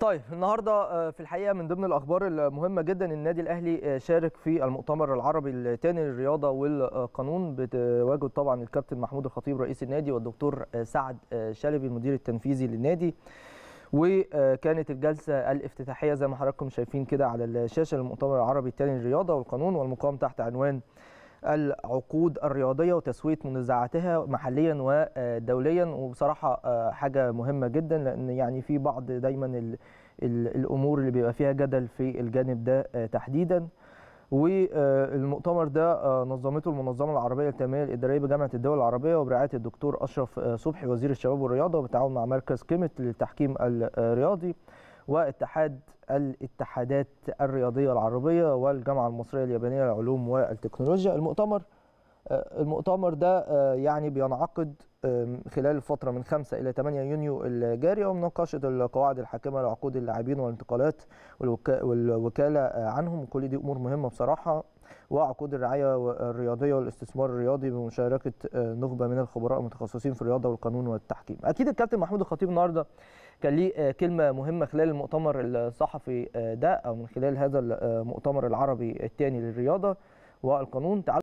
طيب النهارده آه، في الحقيقه من ضمن الاخبار المهمه جدا النادي الاهلي آه، شارك في المؤتمر العربي الثاني للرياضه والقانون بتواجد طبعا الكابتن محمود الخطيب رئيس النادي والدكتور آه، سعد شلبي المدير التنفيذي للنادي وكانت الجلسه الافتتاحيه زي ما حضراتكم شايفين كده على الشاشه المؤتمر العربي الثاني للرياضه والقانون والمقام تحت عنوان العقود الرياضيه وتسويه منازعاتها محليا ودوليا وبصراحه آه، حاجه مهمه جدا لان يعني في بعض دايما الامور اللي بيبقى فيها جدل في الجانب ده آه، تحديدا والمؤتمر ده آه، نظمته المنظمه العربيه للتنميه الاداريه بجامعه الدول العربيه وبرعايه الدكتور اشرف صبحي وزير الشباب والرياضه وبالتعاون مع مركز كيمت للتحكيم الرياضي واتحاد الاتحادات الرياضية العربية والجامعة المصرية اليابانية للعلوم والتكنولوجيا المؤتمر آه، المؤتمر ده آه، يعني بينعقد خلال الفترة من 5 إلى 8 يونيو الجاري ومناقشة القواعد الحاكمة لعقود اللاعبين والانتقالات والوكالة عنهم كل دي أمور مهمة بصراحة وعقود الرعاية الرياضية والاستثمار الرياضي بمشاركة أه، نخبة من الخبراء المتخصصين في الرياضة والقانون والتحكيم أكيد الكابتن محمود الخطيب النهاردة كان ليه أه، كلمة مهمة خلال المؤتمر الصحفي أه، ده أو من خلال هذا المؤتمر العربي الثاني للرياضة والقانون تعال